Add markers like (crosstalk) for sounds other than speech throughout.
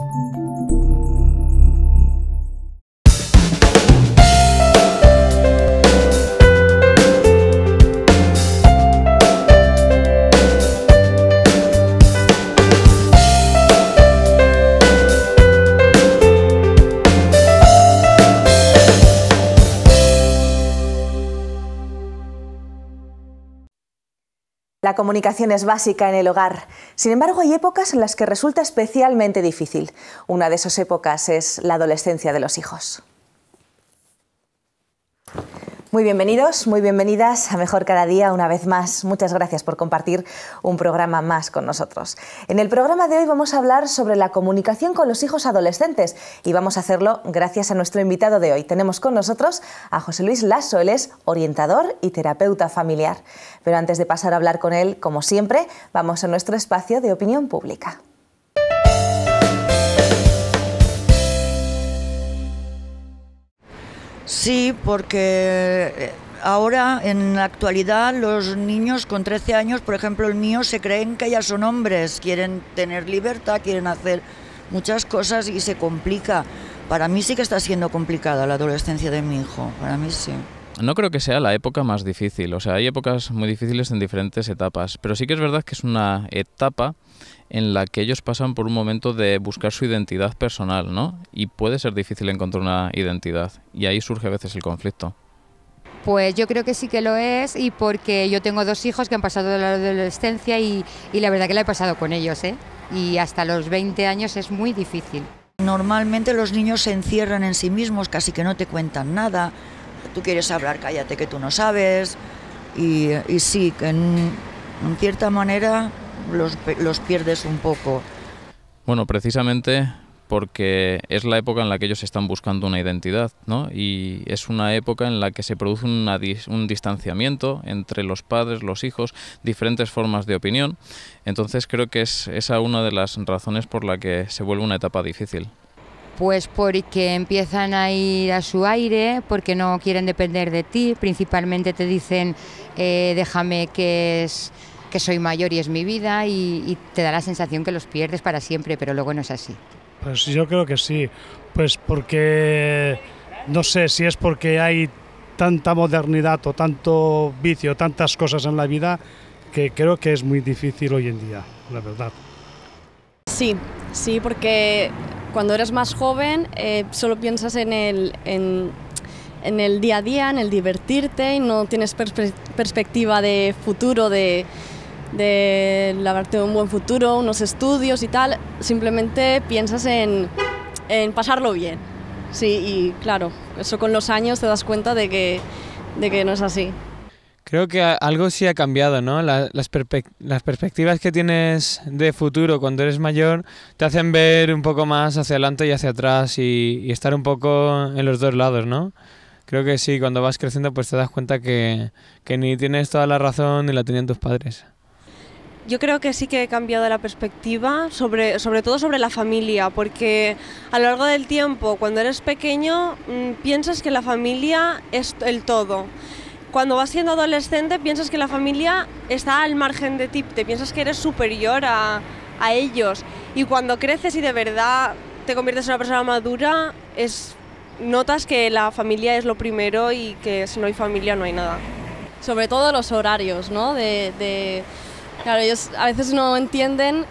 Música comunicación es básica en el hogar. Sin embargo, hay épocas en las que resulta especialmente difícil. Una de esas épocas es la adolescencia de los hijos. Muy bienvenidos, muy bienvenidas a Mejor Cada Día una vez más. Muchas gracias por compartir un programa más con nosotros. En el programa de hoy vamos a hablar sobre la comunicación con los hijos adolescentes y vamos a hacerlo gracias a nuestro invitado de hoy. Tenemos con nosotros a José Luis Lasso, él es orientador y terapeuta familiar. Pero antes de pasar a hablar con él, como siempre, vamos a nuestro espacio de opinión pública. Sí, porque eh, ahora, en la actualidad, los niños con 13 años, por ejemplo el mío, se creen que ya son hombres, quieren tener libertad, quieren hacer muchas cosas y se complica. Para mí sí que está siendo complicada la adolescencia de mi hijo, para mí sí. No creo que sea la época más difícil, o sea, hay épocas muy difíciles en diferentes etapas, pero sí que es verdad que es una etapa en la que ellos pasan por un momento de buscar su identidad personal, ¿no? Y puede ser difícil encontrar una identidad. Y ahí surge a veces el conflicto. Pues yo creo que sí que lo es y porque yo tengo dos hijos que han pasado de la adolescencia y, la verdad que la he pasado con ellos, ¿eh? Y hasta los 20 años es muy difícil. Normalmente los niños se encierran en sí mismos, casi que no te cuentan nada. Tú quieres hablar, cállate que tú no sabes. Y, sí, que en cierta manera los, pierdes un poco. Bueno, precisamente porque es la época en la que ellos están buscando una identidad, ¿no? Y es una época en la que se produce un distanciamiento entre los padres, los hijos, diferentes formas de opinión. Entonces creo que es esa una de las razones por la que se vuelve una etapa difícil. Pues porque empiezan a ir a su aire, porque no quieren depender de ti, principalmente te dicen eh, déjame que es que soy mayor y es mi vida y, te da la sensación que los pierdes para siempre, pero luego no es así. Pues yo creo que sí, pues porque no sé si es porque hay tanta modernidad o tanto vicio, tantas cosas en la vida que creo que es muy difícil hoy en día, la verdad. Sí, sí, porque cuando eres más joven eh, solo piensas en el, en, el día a día, en el divertirte y no tienes perspectiva de futuro, de de lavarte un buen futuro, unos estudios y tal, simplemente piensas en, pasarlo bien. Sí, y claro, eso con los años te das cuenta de que, no es así. Creo que algo sí ha cambiado, ¿no? Las, perspectivas que tienes de futuro cuando eres mayor te hacen ver un poco más hacia adelante y hacia atrás y, estar un poco en los dos lados, ¿no? Creo que sí, cuando vas creciendo pues te das cuenta que, que ni tienes toda la razón ni la tenían tus padres. Yo creo que sí que he cambiado la perspectiva, sobre, sobre todo sobre la familia, porque a lo largo del tiempo, cuando eres pequeño, mm, piensas que la familia es el todo cuando vas siendo adolescente piensas que la familia está al margen de ti, te piensas que eres superior a, a, ellos. Y cuando creces y de verdad te conviertes en una persona madura, es, notas que la familia es lo primero y que si no hay familia no hay nada. Sobre todo los horarios, ¿no? de Claro, ellos a veces no entienden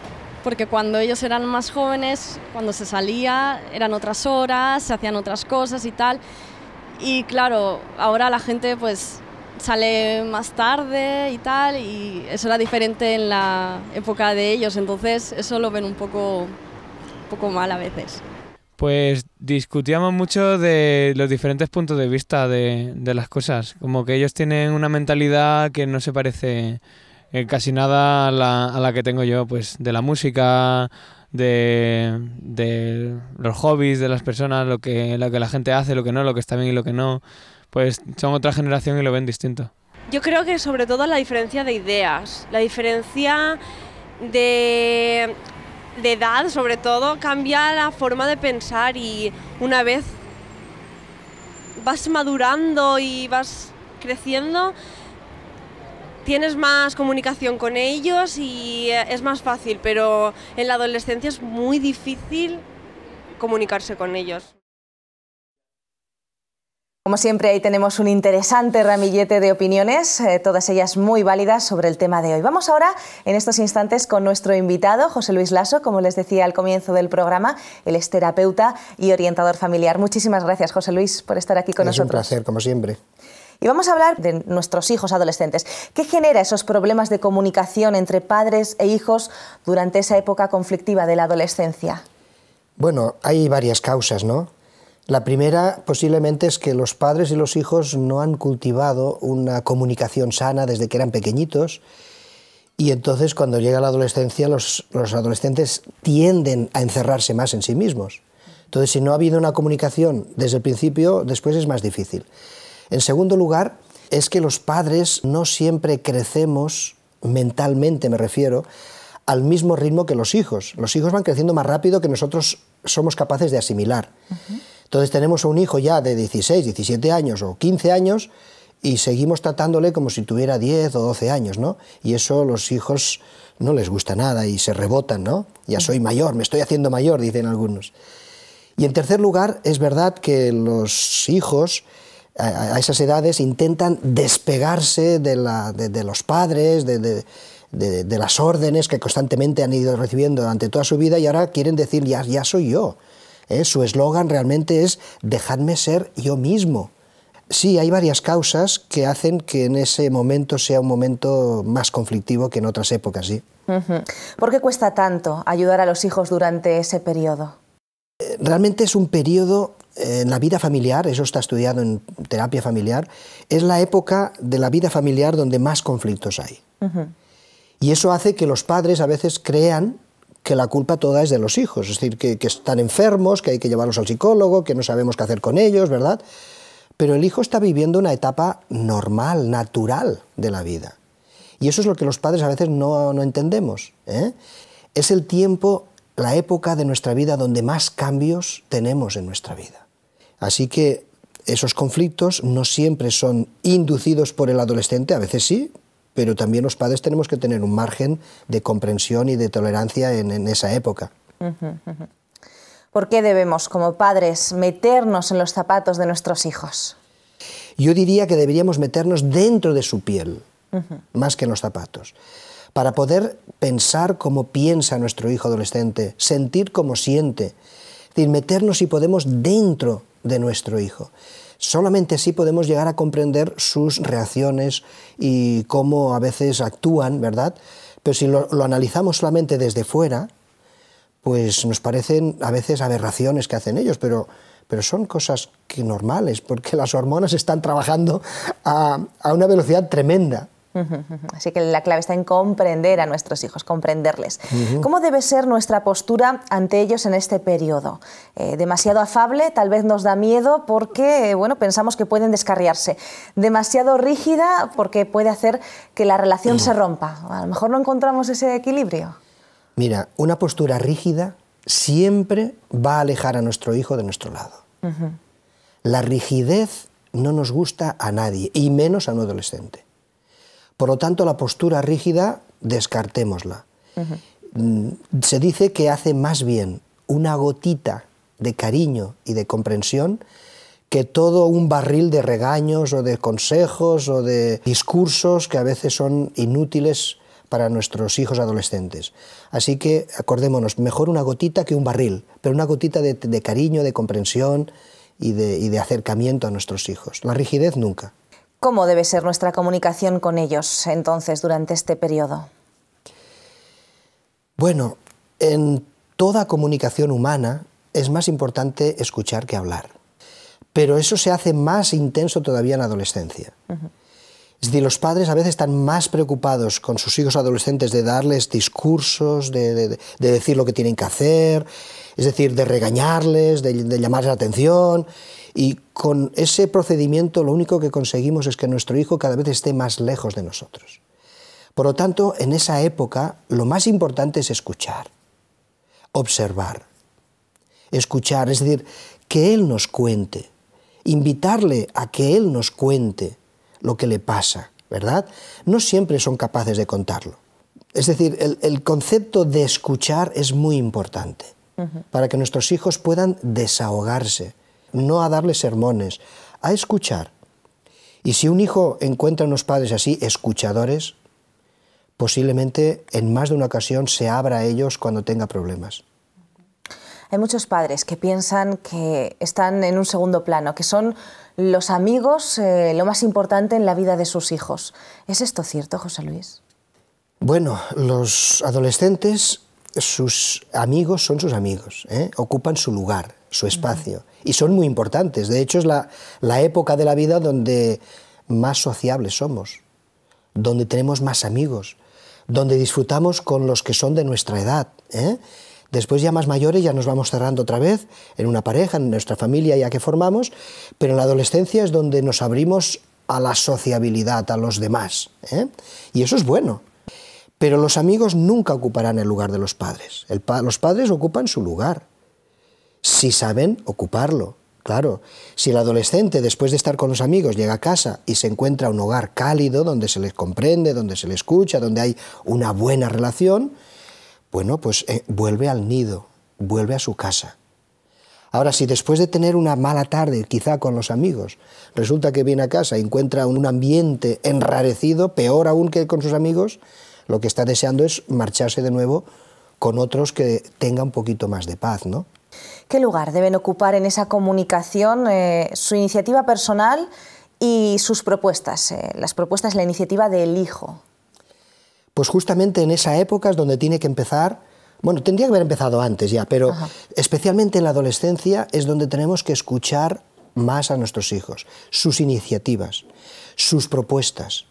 porque cuando ellos eran más jóvenes, cuando se salía, eran otras horas, se hacían otras cosas y tal. Y claro, ahora la gente pues sale más tarde y tal, y eso era diferente en la época de ellos, entonces eso lo ven un poco, un poco mal a veces. Pues discutíamos mucho de los diferentes puntos de vista de, de las cosas, como que ellos tienen una mentalidad que no se parece eh, casi nada a la, que tengo yo, pues de la música, de, los hobbies de las personas, lo que, lo que la gente hace, lo que no, lo que está bien y lo que no, pues son otra generación y lo ven distinto. Yo creo que sobre todo la diferencia de ideas, la diferencia de, de edad sobre todo, cambia la forma de pensar y una vez vas madurando y vas creciendo, tienes más comunicación con ellos y eh, es más fácil, pero en la adolescencia es muy difícil comunicarse con ellos. Como siempre, ahí tenemos un interesante ramillete de opiniones, eh, todas ellas muy válidas sobre el tema de hoy. Vamos ahora, en estos instantes, con nuestro invitado, José Luis Lasso, como les decía al comienzo del programa, él es terapeuta y orientador familiar. Muchísimas gracias, José Luis, por estar aquí con nosotros. Es un placer, como siempre. Y vamos a hablar de nuestros hijos adolescentes. ¿Qué genera esos problemas de comunicación entre padres e hijos durante esa época conflictiva de la adolescencia? Bueno, hay varias causas, ¿no? La primera posiblemente es que los padres y los hijos no han cultivado una comunicación sana desde que eran pequeñitos y entonces cuando llega la adolescencia los, adolescentes tienden a encerrarse más en sí mismos. Entonces si no ha habido una comunicación desde el principio, después es más difícil. En segundo lugar, es que los padres no siempre crecemos, mentalmente me refiero, al mismo ritmo que los hijos. Los hijos van creciendo más rápido que nosotros somos capaces de asimilar. Entonces tenemos un hijo ya de 16, 17 años o 15 años y seguimos tratándole como si tuviera 10 o 12 años, ¿no? Y eso los hijos no les gusta nada y se rebotan, ¿no? Ya soy mayor, me estoy haciendo mayor, dicen algunos. Y en tercer lugar, es verdad que los hijos a, esas edades intentan despegarse de, los padres, de, las órdenes que constantemente han ido recibiendo durante toda su vida y ahora quieren decir, ya, ya soy yo. Eh, su eslogan realmente es, dejadme ser yo mismo. Sí, hay varias causas que hacen que en ese momento sea un momento más conflictivo que en otras épocas, sí. ¿Por qué cuesta tanto ayudar a los hijos durante ese periodo? Eh, realmente es un periodo en eh, la vida familiar, eso está estudiado en terapia familiar, es la época de la vida familiar donde más conflictos hay. Y eso hace que los padres a veces crean que la culpa toda es de los hijos, es decir, que, están enfermos, que hay que llevarlos al psicólogo, que no sabemos qué hacer con ellos, ¿verdad? Pero el hijo está viviendo una etapa normal, natural de la vida. Y eso es lo que los padres a veces no, entendemos. ¿eh? Es el tiempo la época de nuestra vida donde más cambios tenemos en nuestra vida. Así que esos conflictos no siempre son inducidos por el adolescente, a veces sí, pero también los padres tenemos que tener un margen de comprensión y de tolerancia en, esa época. ¿Por qué debemos, como padres, meternos en los zapatos de nuestros hijos? Yo diría que deberíamos meternos dentro de su piel, más que en los zapatos para poder pensar como piensa nuestro hijo adolescente, sentir como siente, meternos si podemos dentro de nuestro hijo. Solamente así podemos llegar a comprender sus reacciones y cómo a veces actúan, ¿verdad? Pero si lo, analizamos solamente desde fuera, pues nos parecen a veces aberraciones que hacen ellos, pero, son cosas que normales, porque las hormonas están trabajando a una velocidad tremenda. Así que la clave está en comprender a nuestros hijos, comprenderles. ¿Cómo debe ser nuestra postura ante ellos en este periodo? Eh, demasiado afable, tal vez nos da miedo porque bueno, pensamos que pueden descarriarse. Demasiado rígida porque puede hacer que la relación se rompa. A lo mejor no encontramos ese equilibrio. Mira, una postura rígida siempre va a alejar a nuestro hijo de nuestro lado. La rigidez no nos gusta a nadie, y menos a un adolescente. Por lo tanto, la postura rígida, descartémosla. Mm, se dice que hace más bien una gotita de cariño y de comprensión que todo un barril de regaños o de consejos o de discursos que a veces son inútiles para nuestros hijos adolescentes. Así que acordémonos, mejor una gotita que un barril, pero una gotita de, cariño, de comprensión y de acercamiento a nuestros hijos. La rigidez nunca. ¿Cómo debe ser nuestra comunicación con ellos entonces durante este periodo? Bueno, en toda comunicación humana es más importante escuchar que hablar, pero eso se hace más intenso todavía en la adolescencia. Es decir, los padres a veces están más preocupados con sus hijos adolescentes de darles discursos, de, decir lo que tienen que hacer, es decir, de regañarles, de, de llamar la atención, y con ese procedimiento lo único que conseguimos es que nuestro hijo cada vez esté más lejos de nosotros. Por lo tanto, en esa época lo más importante es escuchar, observar, escuchar, es decir, que Él nos cuente, invitarle a que Él nos cuente lo que le pasa, ¿verdad? No siempre son capaces de contarlo. Es decir, el, concepto de escuchar es muy importante para que nuestros hijos puedan desahogarse, no a darle sermones, a escuchar. Y si un hijo encuentra unos padres así, escuchadores, posiblemente en más de una ocasión se abra a ellos cuando tenga problemas. Hay muchos padres que piensan que están en un segundo plano, que son los amigos eh, lo más importante en la vida de sus hijos. ¿Es esto cierto, José Luis? Bueno, los adolescentes, sus amigos son sus amigos, ¿eh? ocupan su lugar su espacio. Y son muy importantes. De hecho, es la, época de la vida donde más sociables somos, donde tenemos más amigos, donde disfrutamos con los que son de nuestra edad. ¿eh? Después ya más mayores ya nos vamos cerrando otra vez en una pareja, en nuestra familia ya que formamos, pero en la adolescencia es donde nos abrimos a la sociabilidad, a los demás. ¿eh? Y eso es bueno. Pero los amigos nunca ocuparán el lugar de los padres. los padres ocupan su lugar si saben ocuparlo. Claro, si el adolescente después de estar con los amigos llega a casa y se encuentra un hogar cálido donde se les comprende, donde se le escucha, donde hay una buena relación, bueno, pues eh, vuelve al nido, vuelve a su casa. Ahora, si después de tener una mala tarde, quizá con los amigos, resulta que viene a casa y encuentra un ambiente enrarecido, peor aún que con sus amigos, lo que está deseando es marcharse de nuevo con otros que tengan un poquito más de paz, ¿no? ¿Qué lugar deben ocupar en esa comunicación eh, su iniciativa personal y sus propuestas? Eh, las propuestas, la iniciativa del hijo. Pues justamente en esa época es donde tiene que empezar bueno, tendría que haber empezado antes ya, pero especialmente en la adolescencia es donde tenemos que escuchar más a nuestros hijos, sus iniciativas, sus propuestas.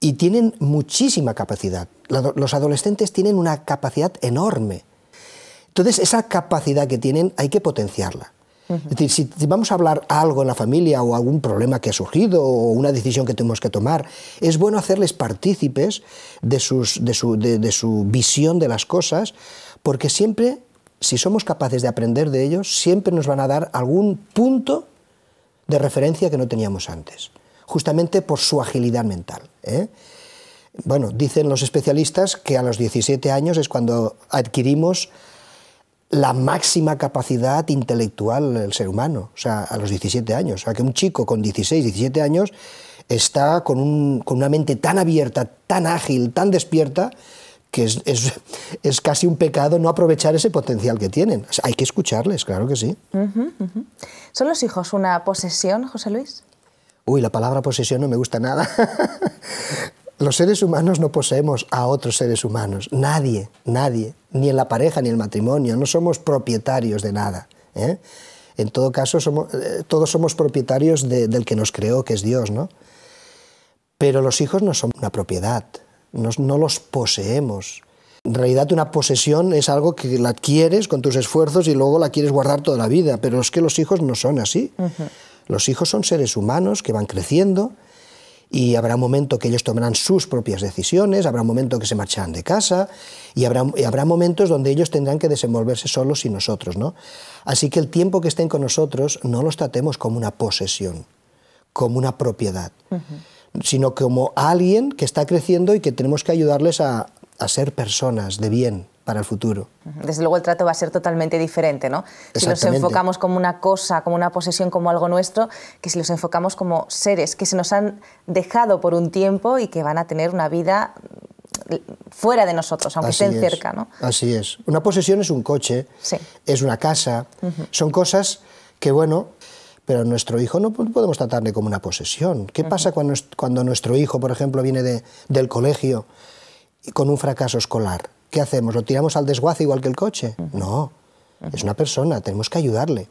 Y tienen muchísima capacidad. Los adolescentes tienen una capacidad enorme entonces, esa capacidad que tienen hay que potenciarla. Es decir, si, vamos a hablar algo en la familia o algún problema que ha surgido o una decisión que tenemos que tomar, es bueno hacerles partícipes de, su, visión de las cosas, porque siempre, si somos capaces de aprender de ellos, siempre nos van a dar algún punto de referencia que no teníamos antes, justamente por su agilidad mental. ¿eh? Bueno, dicen los especialistas que a los 17 años es cuando adquirimos la máxima capacidad intelectual del ser humano, o sea, a los 17 años. O sea, que un chico con 16, 17 años está con, un, con una mente tan abierta, tan ágil, tan despierta, que es, (laughs) casi un pecado no aprovechar ese potencial que tienen. hay que escucharles, claro que sí. ¿Son los hijos una posesión, José Luis? Uy, la palabra posesión no me gusta nada. (laughs) Los seres humanos no poseemos a otros seres humanos, nadie, nadie, ni en la pareja ni en el matrimonio, no somos propietarios de nada. ¿eh? En todo caso, eh, todos somos propietarios del que nos creó, que es Dios, ¿no? Pero los hijos no son una propiedad, no, los poseemos. En realidad una posesión es algo que la adquieres con tus esfuerzos y luego la quieres guardar toda la vida, pero es que los hijos no son así. Los hijos son seres humanos que van creciendo, y habrá un momento que ellos tomarán sus propias decisiones, habrá un momento que se marcharán de casa y habrá, habrá momentos donde ellos tendrán que desenvolverse solos y nosotros. ¿no? Así que el tiempo que estén con nosotros no los tratemos como una posesión, como una propiedad, sino como alguien que está creciendo y que tenemos que ayudarles a, a ser personas de bien, para el futuro. Desde luego el trato va a ser totalmente diferente, ¿no? Si los enfocamos como una cosa, como una posesión, como algo nuestro, que si los enfocamos como seres que se nos han dejado por un tiempo y que van a tener una vida mm, fuera de nosotros, aunque estén cerca, ¿no? Así es. Una posesión es un coche, es una casa, son cosas que, bueno, pero nuestro hijo no podemos tratarle como una posesión. ¿Qué pasa cuando, nuestro hijo, por ejemplo, viene del colegio con un fracaso escolar? ¿qué hacemos? ¿Lo tiramos al desguace igual que el coche? No, es una persona, tenemos que ayudarle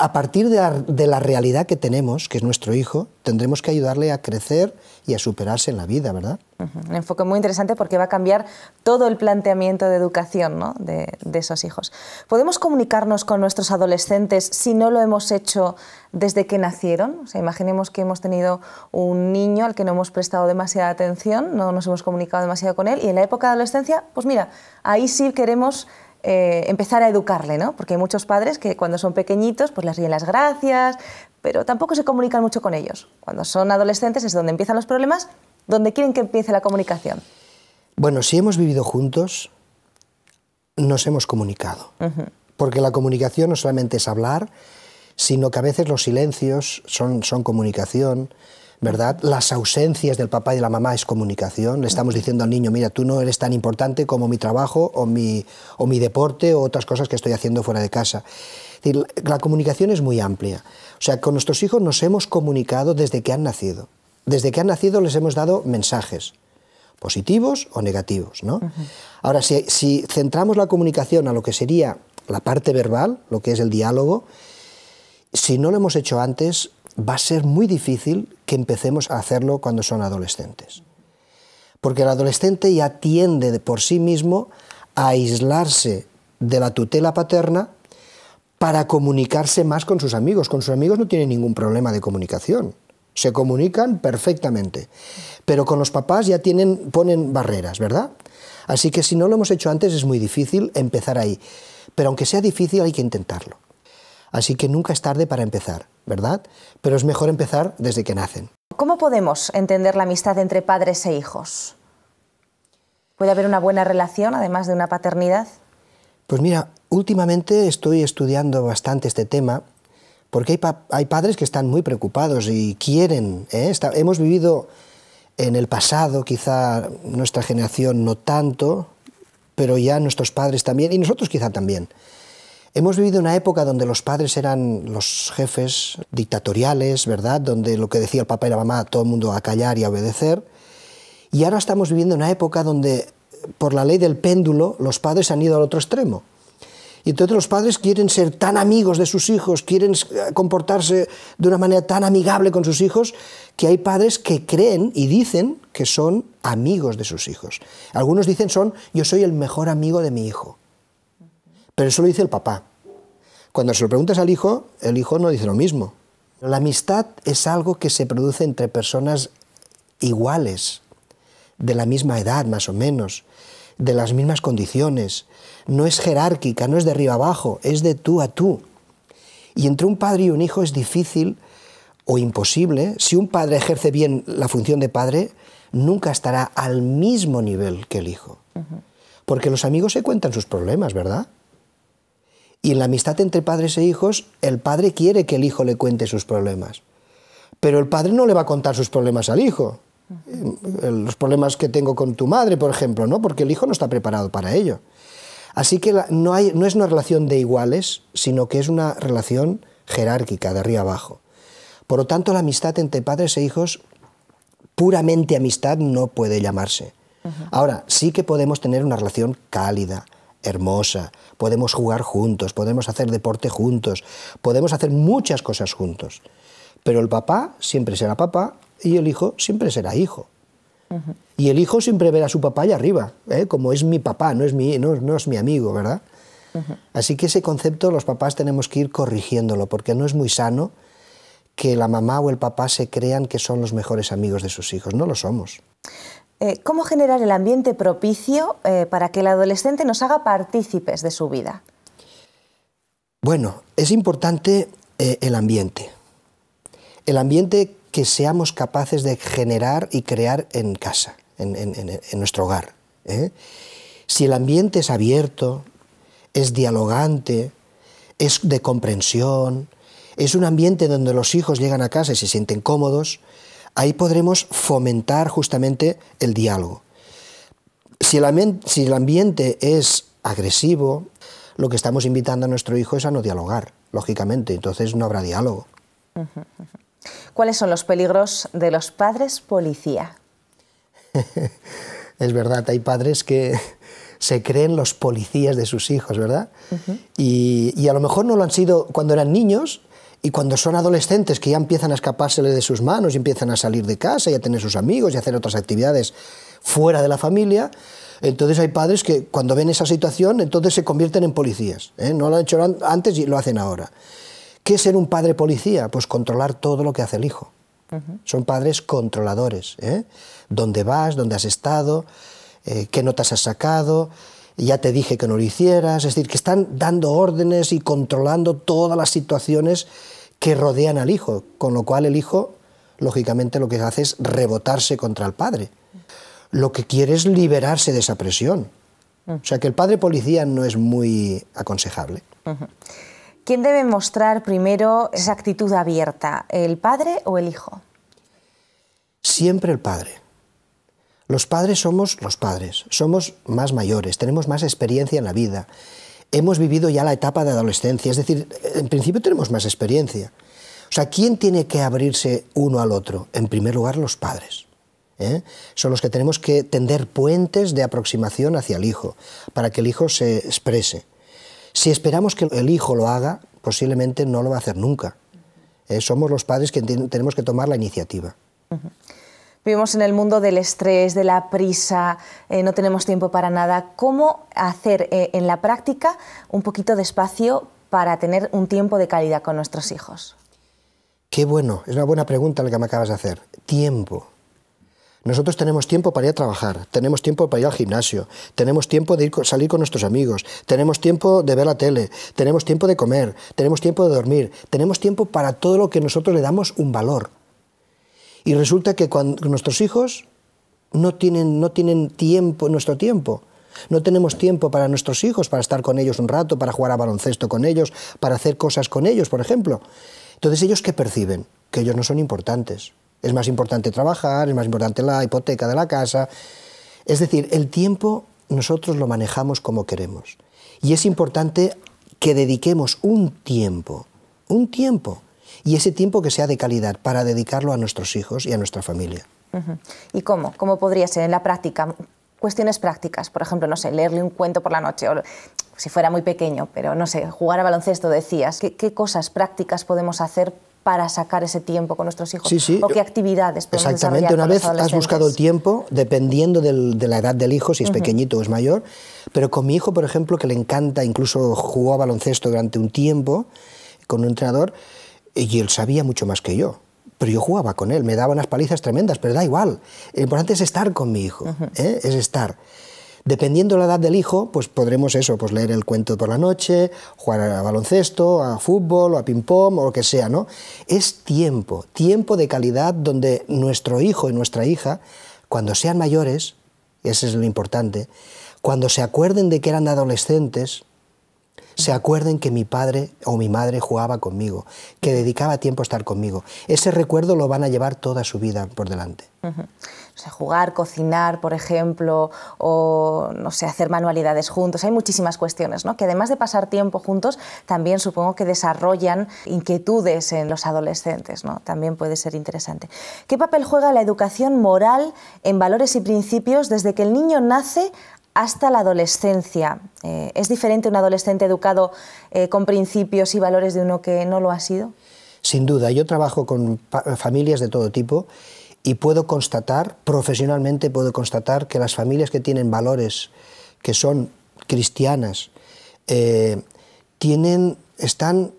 a partir de la, realidad que tenemos, que es nuestro hijo, tendremos que ayudarle a crecer y a superarse en la vida, ¿verdad? Un enfoque muy interesante porque va a cambiar todo el planteamiento de educación de, esos hijos. ¿Podemos comunicarnos con nuestros adolescentes si no lo hemos hecho desde que nacieron? sea, imaginemos que hemos tenido un niño al que no hemos prestado demasiada atención, no nos hemos comunicado demasiado con él y en la época de adolescencia, pues mira, ahí sí queremos eh, empezar a educarle, ¿no? Porque hay muchos padres que cuando son pequeñitos pues les ríen las gracias, pero tampoco se comunican mucho con ellos. Cuando son adolescentes es donde empiezan los problemas, donde quieren que empiece la comunicación. Bueno, si hemos vivido juntos, nos hemos comunicado. Porque la comunicación no solamente es hablar, sino que a veces los silencios son comunicación, ¿verdad? Las ausencias del papá y de la mamá es comunicación. Le estamos diciendo al niño, mira, tú no eres tan importante como mi trabajo o mi, o mi deporte o otras cosas que estoy haciendo fuera de casa. la comunicación es muy amplia. O sea, con nuestros hijos nos hemos comunicado desde que han nacido. Desde que han nacido les hemos dado mensajes positivos o negativos. ¿no? Ahora, si centramos la comunicación a lo que sería la parte verbal, lo que es el diálogo, si no lo hemos hecho antes, va a ser muy difícil que empecemos a hacerlo cuando son adolescentes. Porque el adolescente ya tiende por sí mismo a aislarse de la tutela paterna para comunicarse más con sus amigos. Con sus amigos no tiene ningún problema de comunicación. Se comunican perfectamente. Pero con los papás ya tienen, ponen barreras, ¿verdad? Así que si no lo hemos hecho antes es muy difícil empezar ahí. Pero aunque sea difícil hay que intentarlo. Así que nunca es tarde para empezar, ¿verdad? Pero es mejor empezar desde que nacen. ¿Cómo podemos entender la amistad entre padres e hijos? ¿Puede haber una buena relación, además de una paternidad? Pues mira, últimamente estoy estudiando bastante este tema porque hay, padres que están muy preocupados y quieren. ¿eh? hemos vivido en el pasado, quizá nuestra generación no tanto, pero ya nuestros padres también y nosotros quizá también. Hemos vivido una época donde los padres eran los jefes dictatoriales, ¿verdad? Donde lo que decía el papá y la mamá, todo el mundo a callar y a obedecer. Y ahora estamos viviendo una época donde, por la ley del péndulo, los padres han ido al otro extremo. Y entonces los padres quieren ser tan amigos de sus hijos, quieren eh, comportarse de una manera tan amigable con sus hijos, que hay padres que creen y dicen que son amigos de sus hijos. Algunos dicen son, yo soy el mejor amigo de mi hijo. Pero eso lo dice el papá. Cuando se lo preguntas al hijo, el hijo no dice lo mismo. La amistad es algo que se produce entre personas iguales, de la misma edad más o menos, de las mismas condiciones. No es jerárquica, no es de arriba abajo, es de tú a tú. Y entre un padre y un hijo es difícil o imposible, si un padre ejerce bien la función de padre, nunca estará al mismo nivel que el hijo. Porque los amigos se cuentan sus problemas, ¿verdad? Y en la amistad entre padres e hijos, el padre quiere que el hijo le cuente sus problemas. Pero el padre no le va a contar sus problemas al hijo. Los problemas que tengo con tu madre, por ejemplo, ¿no? Porque el hijo no está preparado para ello. Así que no es una relación de iguales, sino que es una relación jerárquica, de arriba abajo. Por lo tanto, la amistad entre padres e hijos, puramente amistad, no puede llamarse. Ahora, sí que podemos tener una relación cálida, hermosa, podemos jugar juntos, podemos hacer deporte juntos, podemos hacer muchas cosas juntos. Pero el papá siempre será papá y el hijo siempre será hijo. Y el hijo siempre verá a su papá allá arriba, ¿eh? como es mi papá, no es mi, no, es mi amigo, ¿verdad? Así que ese concepto los papás tenemos que ir corrigiéndolo, porque no es muy sano que la mamá o el papá se crean que son los mejores amigos de sus hijos. No lo somos. Eh, ¿Cómo generar el ambiente propicio eh, para que el adolescente nos haga partícipes de su vida? Bueno, es importante eh, el ambiente. El ambiente que seamos capaces de generar y crear en casa, en nuestro hogar. Si el ambiente es abierto, es dialogante, es de comprensión, es un ambiente donde los hijos llegan a casa y se sienten cómodos, ahí podremos fomentar justamente el diálogo. Si el, ambiente es agresivo, lo que estamos invitando a nuestro hijo es a no dialogar, lógicamente, entonces no habrá diálogo. ¿Cuáles son los peligros de los padres policía? (laughs) es verdad, hay padres que se creen los policías de sus hijos, ¿verdad? y, a lo mejor no lo han sido cuando eran niños, y cuando son adolescentes que ya empiezan a escapársele de sus manos y empiezan a salir de casa y a tener sus amigos y a hacer otras actividades fuera de la familia, entonces hay padres que cuando ven esa situación, entonces se convierten en policías. ¿eh? No lo han hecho antes y lo hacen ahora. ¿Qué es ser un padre policía? Pues controlar todo lo que hace el hijo. Son padres controladores. ¿eh? ¿Dónde vas? ¿Dónde has estado? Eh, ¿Qué notas has sacado? ya te dije que no lo hicieras, es decir, que están dando órdenes y controlando todas las situaciones que rodean al hijo, con lo cual el hijo, lógicamente, lo que hace es rebotarse contra el padre. Lo que quiere es liberarse de esa presión. Mm. O sea que el padre policía no es muy aconsejable. ¿Quién debe mostrar primero esa actitud abierta, el padre o el hijo? Siempre el padre. Los padres somos los padres, somos más mayores, tenemos más experiencia en la vida, hemos vivido ya la etapa de adolescencia, es decir, en principio tenemos más experiencia. O sea, ¿quién tiene que abrirse uno al otro? En primer lugar, los padres. ¿eh? Son los que tenemos que tender puentes de aproximación hacia el hijo, para que el hijo se exprese. Si esperamos que el hijo lo haga, posiblemente no lo va a hacer nunca. ¿eh? Somos los padres que tenemos que tomar la iniciativa. Vivimos en el mundo del estrés, de la prisa, eh, no tenemos tiempo para nada. ¿Cómo hacer eh, en la práctica un poquito de espacio para tener un tiempo de calidad con nuestros hijos? Qué bueno, es una buena pregunta la que me acabas de hacer. Tiempo. Nosotros tenemos tiempo para ir a trabajar, tenemos tiempo para ir al gimnasio, tenemos tiempo de ir, salir con nuestros amigos, tenemos tiempo de ver la tele, tenemos tiempo de comer, tenemos tiempo de dormir, tenemos tiempo para todo lo que nosotros le damos un valor. Y resulta que cuando nuestros hijos no tienen, no tienen tiempo, nuestro tiempo. No tenemos tiempo para nuestros hijos, para estar con ellos un rato, para jugar a baloncesto con ellos, para hacer cosas con ellos, por ejemplo. Entonces, ¿ellos qué perciben? Que ellos no son importantes. Es más importante trabajar, es más importante la hipoteca de la casa. Es decir, el tiempo nosotros lo manejamos como queremos. Y es importante que dediquemos un tiempo, un tiempo y ese tiempo que sea de calidad para dedicarlo a nuestros hijos y a nuestra familia. ¿Y cómo? ¿Cómo podría ser en la práctica? Cuestiones prácticas, por ejemplo, no sé, leerle un cuento por la noche, o si fuera muy pequeño, pero no sé, jugar a baloncesto, decías. ¿Qué, cosas prácticas podemos hacer para sacar ese tiempo con nuestros hijos? Sí, sí. ¿O qué actividades podemos Exactamente, una vez has buscado el tiempo, dependiendo de la edad del hijo, si es pequeñito o es mayor, pero con mi hijo, por ejemplo, que le encanta, incluso jugó a baloncesto durante un tiempo con un entrenador, y él sabía mucho más que yo. Pero yo jugaba con él, me daba unas palizas tremendas, pero da igual. Lo importante es estar con mi hijo, ¿eh? es estar. Dependiendo la edad del hijo, pues podremos eso, pues leer el cuento por la noche, jugar a baloncesto, a fútbol, o a ping-pong, o lo que sea, ¿no? Es tiempo, tiempo de calidad donde nuestro hijo y nuestra hija, cuando sean mayores, eso ese es lo importante, cuando se acuerden de que eran adolescentes, se acuerden que mi padre o mi madre jugaba conmigo, que dedicaba tiempo a estar conmigo. Ese recuerdo lo van a llevar toda su vida por delante. jugar, cocinar, por ejemplo, o no sé, hacer manualidades juntos. Hay muchísimas cuestiones, ¿no? Que además de pasar tiempo juntos, también supongo que desarrollan inquietudes en los adolescentes, ¿no? También puede ser interesante. ¿Qué papel juega la educación moral en valores y principios desde que el niño nace hasta la adolescencia. Eh, ¿Es diferente un adolescente educado eh, con principios y valores de uno que no lo ha sido? Sin duda, yo trabajo con familias de todo tipo y puedo constatar, profesionalmente puedo constatar que las familias que tienen valores, que son cristianas, eh, tienen, están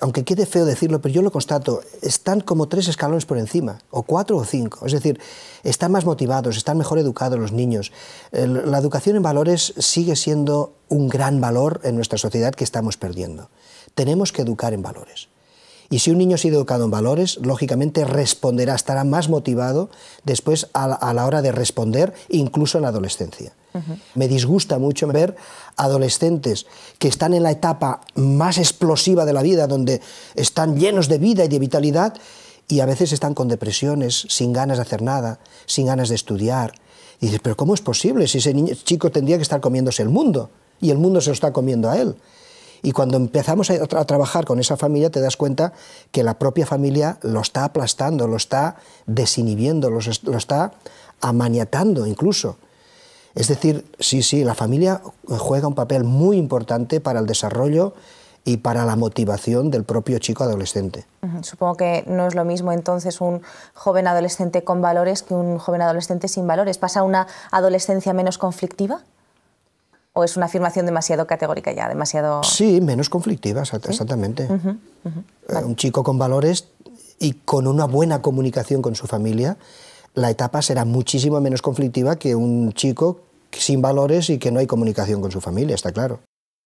aunque quede feo decirlo, pero yo lo constato, están como tres escalones por encima, o cuatro o cinco. Es decir, están más motivados, están mejor educados los niños. La educación en valores sigue siendo un gran valor en nuestra sociedad que estamos perdiendo. Tenemos que educar en valores. Y si un niño ha sido educado en valores, lógicamente responderá, estará más motivado después a la hora de responder, incluso en la adolescencia. Me disgusta mucho ver adolescentes que están en la etapa más explosiva de la vida, donde están llenos de vida y de vitalidad, y a veces están con depresiones, sin ganas de hacer nada, sin ganas de estudiar. Y dices, pero ¿cómo es posible si ese chico tendría que estar comiéndose el mundo? Y el mundo se lo está comiendo a él. Y cuando empezamos a, trabajar con esa familia te das cuenta que la propia familia lo está aplastando, lo está desinhibiendo, lo está amaniatando incluso. Es decir, sí, sí, la familia juega un papel muy importante para el desarrollo y para la motivación del propio chico adolescente. Supongo que no es lo mismo entonces un joven adolescente con valores que un joven adolescente sin valores. ¿Pasa una adolescencia menos conflictiva? ¿O es una afirmación demasiado categórica ya, demasiado...? Sí, menos conflictiva, exactamente. Eh, un chico con valores y con una buena comunicación con su familia la etapa será muchísimo menos conflictiva que un chico sin valores y que no hay comunicación con su familia, está claro.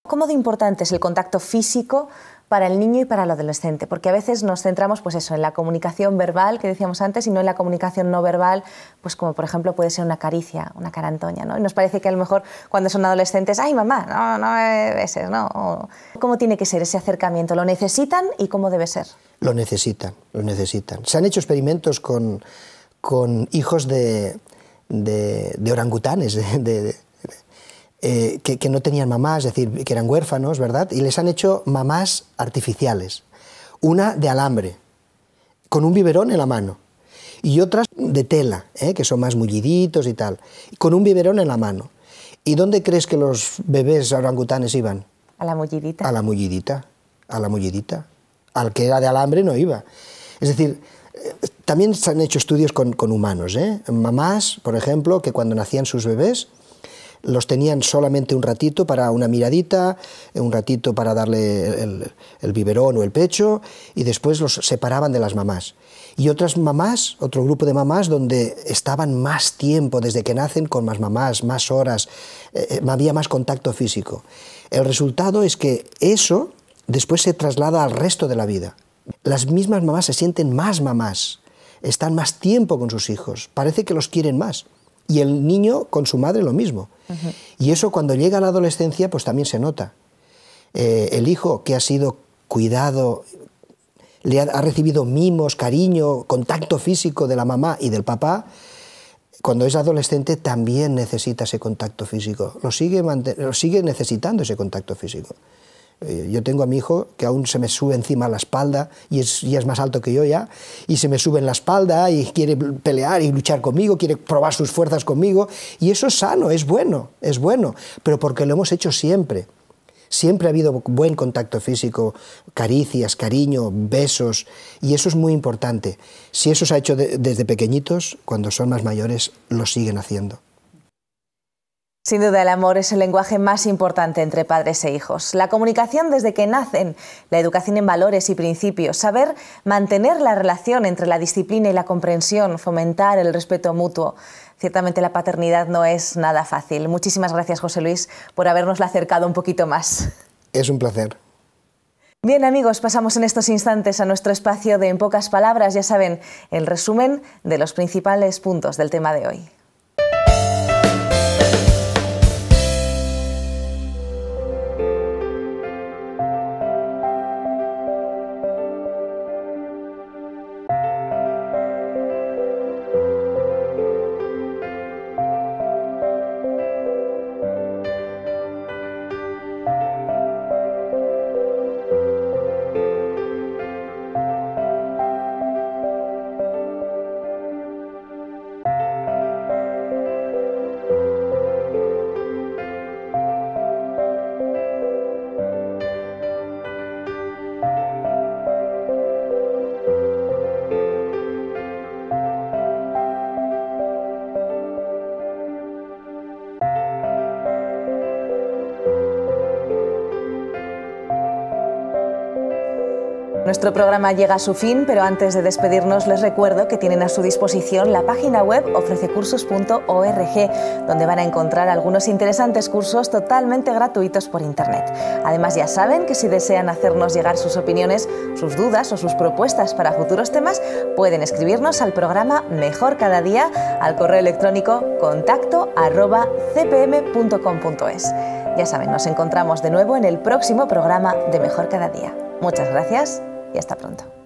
¿Cómo de importante es el contacto físico para el niño y para el adolescente? Porque a veces nos centramos pues eso, en la comunicación verbal que decíamos antes y no en la comunicación no verbal, pues como por ejemplo puede ser una caricia, una carantoña. ¿no? Y nos parece que a lo mejor cuando son adolescentes, ¡ay mamá! No, no me beses, no. ¿Cómo tiene que ser ese acercamiento? ¿Lo necesitan y cómo debe ser? Lo necesitan, lo necesitan. Se han hecho experimentos con con hijos de, orangutanes, (laughs) eh, que, no tenían mamás, es decir, que eran huérfanos, ¿verdad? Y les han hecho mamás artificiales. Una de alambre, con un biberón en la mano. Y otras de tela, ¿eh? que son más mulliditos y tal, con un biberón en la mano. ¿Y dónde crees que los bebés orangutanes iban? A la mullidita. A la mullidita, a la mullidita. Al que era de alambre no iba. Es decir, también se han hecho estudios con, humanos, ¿eh? mamás, por ejemplo, que cuando nacían sus bebés los tenían solamente un ratito para una miradita, un ratito para darle el, biberón o el pecho, y después los separaban de las mamás. Y otras mamás, otro grupo de mamás, donde estaban más tiempo desde que nacen con más mamás, más horas, eh, eh, había más contacto físico. El resultado es que eso después se traslada al resto de la vida. Las mismas mamás se sienten más mamás están más tiempo con sus hijos, parece que los quieren más. Y el niño con su madre lo mismo. Y eso cuando llega a la adolescencia pues también se nota. Eh, el hijo que ha sido cuidado, le ha, ha, recibido mimos, cariño, contacto físico de la mamá y del papá, cuando es adolescente también necesita ese contacto físico, lo sigue, lo sigue necesitando ese contacto físico. Eh, yo tengo a mi hijo que aún se me sube encima la espalda y es, es más alto que yo ya, y se me sube en la espalda y quiere pelear y luchar conmigo, quiere probar sus fuerzas conmigo, y eso es sano, es bueno, es bueno, pero porque lo hemos hecho siempre. Siempre ha habido buen contacto físico, caricias, cariño, besos, y eso es muy importante. Si eso se ha hecho desde pequeñitos, cuando son más mayores, lo siguen haciendo. Sin duda, el amor es el lenguaje más importante entre padres e hijos. La comunicación desde que nacen, la educación en valores y principios, saber mantener la relación entre la disciplina y la comprensión, fomentar el respeto mutuo. Ciertamente la paternidad no es nada fácil. Muchísimas gracias, José Luis, por habernos acercado un poquito más. Es un placer. Bien amigos, pasamos en estos instantes a nuestro espacio de En pocas palabras, ya saben, el resumen de los principales puntos del tema de hoy. Nuestro programa llega a su fin, pero antes de despedirnos les recuerdo que tienen a su disposición la página web ofrececursos.org, donde van a encontrar algunos interesantes cursos totalmente gratuitos por Internet. Además ya saben que si desean hacernos llegar sus opiniones, sus dudas o sus propuestas para futuros temas, pueden escribirnos al programa Mejor Cada Día al correo electrónico contacto cpm.com.es. Ya saben, nos encontramos de nuevo en el próximo programa de Mejor Cada Día. Muchas gracias y hasta pronto.